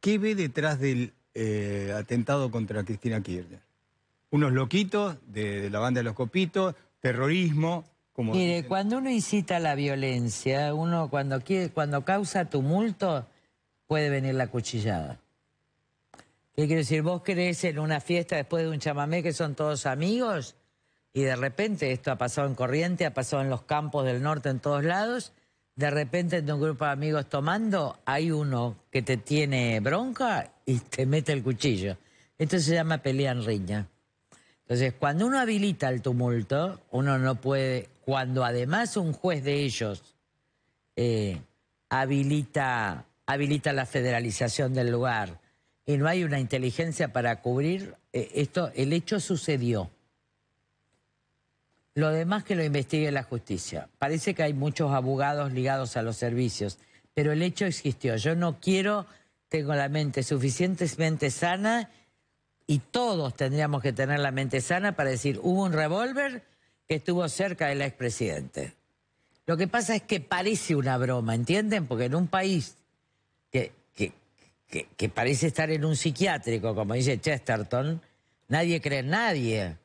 ¿Qué ve detrás del eh, atentado contra Cristina Kirchner? Unos loquitos de, la banda de los copitos, terrorismo, como Mire, cuando uno incita a la violencia, uno cuando cuando causa tumulto, puede venir la cuchillada. ¿Qué quiere decir? Vos crees en una fiesta después de un chamamé que son todos amigos y de repente esto ha pasado en Corriente, ha pasado en los campos del norte, en todos lados, de repente en un grupo de amigos tomando, hay uno que te tiene bronca y te mete el cuchillo. Esto se llama pelea en riña. Entonces, cuando uno habilita el tumulto, uno no puede, cuando además un juez de ellos eh, habilita, habilita la federalización del lugar y no hay una inteligencia para cubrir, eh, esto, el hecho sucedió. Lo demás que lo investigue la justicia. Parece que hay muchos abogados ligados a los servicios, pero el hecho existió. Yo no quiero, tengo la mente suficientemente sana y todos tendríamos que tener la mente sana para decir, hubo un revólver que estuvo cerca del expresidente. Lo que pasa es que parece una broma, ¿entienden? Porque en un país que, parece estar en un psiquiátrico, como dice Chesterton, nadie cree en nadie.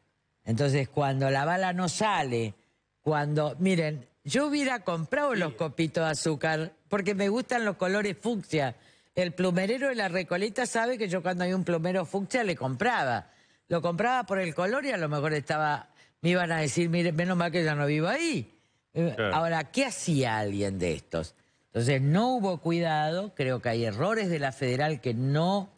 Entonces, cuando la bala no sale, cuando, miren, yo hubiera comprado los copitos de azúcar porque me gustan los colores fucsia. El plumerero de la Recoleta sabe que yo cuando hay un plumero fucsia le compraba. Lo compraba por el color y a lo mejor estaba, me iban a decir, mire, menos mal que ya no vivo ahí. Eh, ahora, ¿qué hacía alguien de estos? Entonces, no hubo cuidado, creo que hay errores de la federal que no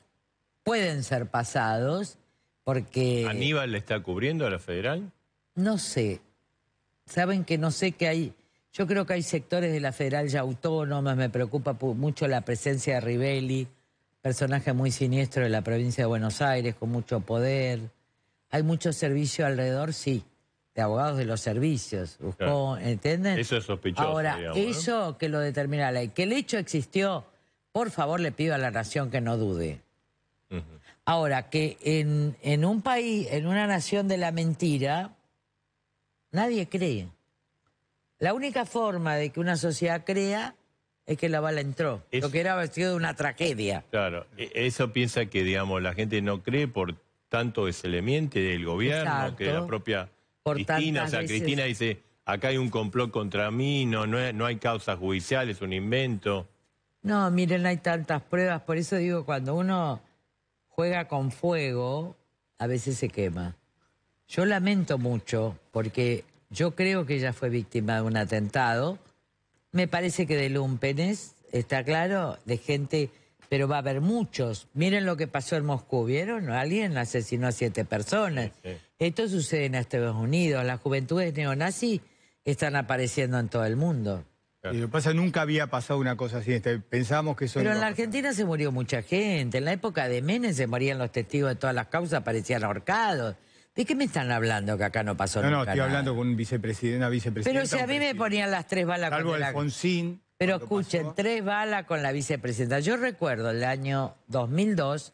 pueden ser pasados porque... ¿Aníbal le está cubriendo a la federal? No sé. Saben que no sé qué hay... Yo creo que hay sectores de la federal ya autónomas, me preocupa mucho la presencia de Rivelli, personaje muy siniestro de la provincia de Buenos Aires, con mucho poder. Hay mucho servicio alrededor, sí, de abogados de los servicios. ¿Entienden? Eso es sospechoso. Ahora, eso que lo determina la ley. Que el hecho existió, por favor le pido a la nación que no dude. Ahora, que en, un país, en una nación de la mentira, nadie cree. La única forma de que una sociedad crea es que la bala entró, lo que era vestido de una tragedia. Claro, e, eso piensa que, digamos, la gente no cree por tanto ese se le miente del gobierno, que la propia Cristina, o sea, Cristina dice, acá hay un complot contra mí, no, no, no hay causas judiciales, un invento. No, miren, hay tantas pruebas, por eso digo, cuando uno juega con fuego, a veces se quema. Yo lamento mucho porque yo creo que ella fue víctima de un atentado. Me parece que de lumpenes, está claro, de gente, pero va a haber muchos. Miren lo que pasó en Moscú, ¿vieron? Alguien asesinó a siete personas. Esto sucede en Estados Unidos. Las juventudes neonazis están apareciendo en todo el mundo. Lo pasa nunca había pasado una cosa así. Este, Pensábamos que eso. Pero en la Argentina se murió mucha gente. En la época de Menem se morían los testigos de todas las causas, parecían ahorcados. ¿De qué me están hablando que acá no pasó nada no, No, estoy hablando con un una vicepresidenta. Pero si a mí me ponían las tres balas Salvo con Alfonsín. Pero escuchen, tres balas con la vicepresidenta. Yo recuerdo el año 2002,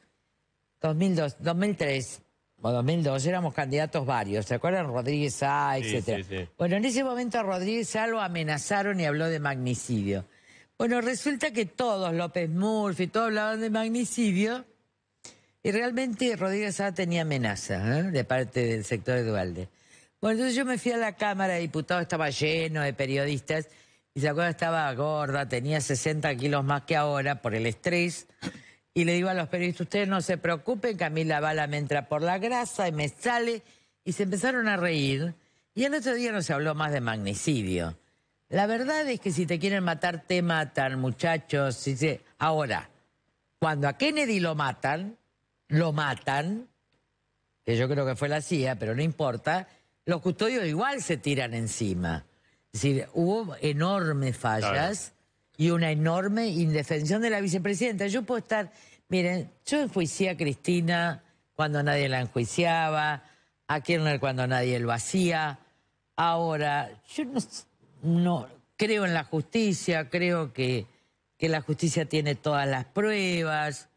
2002, 2003, bueno, 2002 éramos candidatos varios, ¿se acuerdan? Rodríguez A, etcétera. Bueno, en ese momento a Rodríguez A lo amenazaron y habló de magnicidio. Bueno, resulta que todos, López Murphy, todos hablaban de magnicidio y realmente Rodríguez Sá tenía amenaza ¿eh? de parte del sector de Dualde. Bueno, entonces yo me fui a la Cámara de Diputados, estaba lleno de periodistas y se acuerdan, estaba gorda, tenía 60 kilos más que ahora por el estrés. Y le digo a los periodistas, ustedes no se preocupen, que a mí la bala me entra por la grasa y me sale. Y se empezaron a reír. Y el otro día no se habló más de magnicidio. La verdad es que si te quieren matar, te matan, muchachos. Ahora, cuando a Kennedy lo matan, lo matan, que yo creo que fue la CIA, pero no importa, los custodios igual se tiran encima. Es decir, hubo enormes fallas y una enorme indefensión de la vicepresidenta. Yo puedo estar, miren, yo enjuicié a Cristina cuando nadie la enjuiciaba, a Kirchner cuando nadie lo hacía. Ahora, yo no, creo en la justicia, creo que, que la justicia tiene todas las pruebas.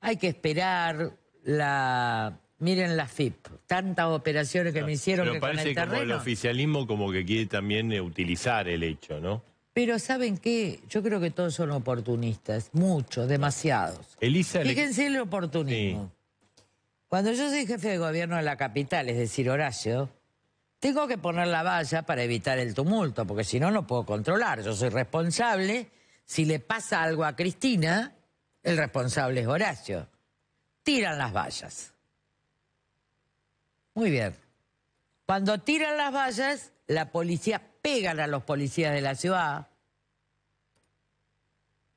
Hay que esperar la Miren la FIP, tantas operaciones que me hicieron. Pero parece con el oficialismo como que quiere también eh, utilizar el hecho, ¿no? Pero ¿saben qué? Yo creo que todos son oportunistas, muchos, demasiados. Elisa, Fíjense el oportunismo. Cuando yo soy jefe de gobierno de la capital, es decir, Horacio, tengo que poner la valla para evitar el tumulto, porque si no, no puedo controlar. Yo soy responsable. Si le pasa algo a Cristina, el responsable es Horacio. Tiran las vallas. Muy bien. Cuando tiran las vallas, la policía pegan a los policías de la ciudad,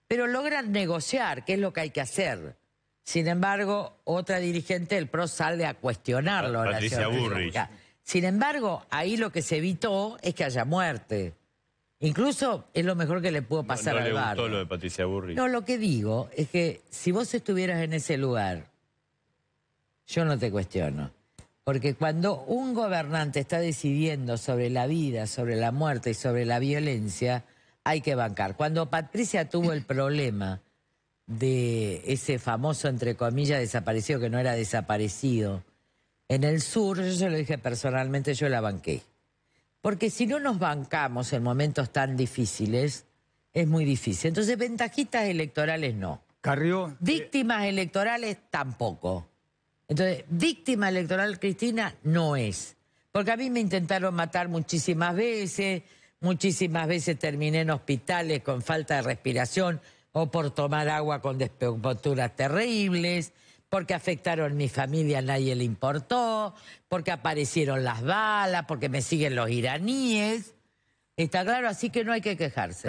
pero logran negociar, que es lo que hay que hacer. Sin embargo, otra dirigente del PRO sale a cuestionarlo. Patricia Burri. Sin embargo, ahí lo que se evitó es que haya muerte. Incluso es lo mejor que le pudo pasar al barrio. lo de Patricia No, lo que digo es que si vos estuvieras en ese lugar, yo no te cuestiono. Porque cuando un gobernante está decidiendo sobre la vida, sobre la muerte y sobre la violencia, hay que bancar. Cuando Patricia tuvo el problema de ese famoso, entre comillas, desaparecido, que no era desaparecido, en el sur, yo se lo dije personalmente, yo la banqué. Porque si no nos bancamos en momentos tan difíciles, es muy difícil. Entonces, ventajitas electorales no. Carrión. Eh, Víctimas electorales tampoco. Entonces, víctima electoral Cristina no es. Porque a mí me intentaron matar muchísimas veces, muchísimas veces terminé en hospitales con falta de respiración o por tomar agua con desventuras terribles, porque afectaron mi familia, nadie le importó, porque aparecieron las balas, porque me siguen los iraníes. Está claro, así que no hay que quejarse.